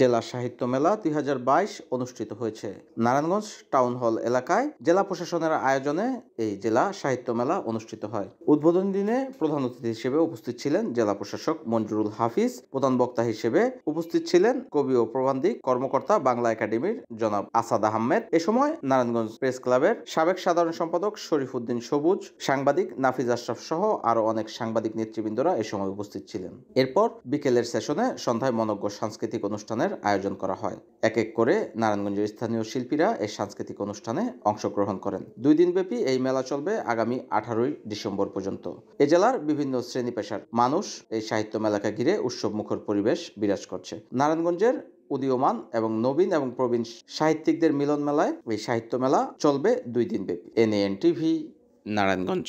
জেলা সাহিত্য মেলা দুই অনুষ্ঠিত হয়েছে নারায়ণগঞ্জ টাউন হল এলাকায় জেলা প্রশাসনের আয়োজনে এই জেলা সাহিত্য মেলা অনুষ্ঠিত হয় উদ্বোধন দিনে প্রধান অতিথি হিসেবে উপস্থিত ছিলেন জেলা প্রশাসক মঞ্জুরুল হাফিজ প্রধান বক্তা হিসেবে উপস্থিত ছিলেন কবি ও প্রবন্ধিক কর্মকর্তা বাংলা একাডেমির জনাব আসাদ আহমেদ এ সময় নারায়ণগঞ্জ প্রেস ক্লাবের সাবেক সাধারণ সম্পাদক শরীফ উদ্দিন সবুজ সাংবাদিক নাফিজ আশরাফ সহ আরও অনেক সাংবাদিক নেতৃবৃন্দরা এ সময় উপস্থিত ছিলেন এরপর বিকেলের সেশনে সন্ধ্যায় মনজ্ঞ সাংস্কৃতিক অনুষ্ঠান অনুষ্ঠানের আয়োজন করা হয় এক এক করে নারায়ণগঞ্জের স্থানীয় শিল্পীরা এই সাংস্কৃতিক অনুষ্ঠানে অংশগ্রহণ করেন দুই দিনব্যাপী এই মেলা চলবে আগামী আঠারোই ডিসেম্বর পর্যন্ত এ জেলার বিভিন্ন শ্রেণী পেশার মানুষ এই সাহিত্য মেলাকে ঘিরে উৎসব মুখর পরিবেশ বিরাজ করছে নারায়ণগঞ্জের উদীয়মান এবং নবীন এবং প্রবীণ সাহিত্যিকদের মিলন মেলায় এই সাহিত্য মেলা চলবে দুই দিন ব্যাপী এন এন টিভি নারায়ণগঞ্জ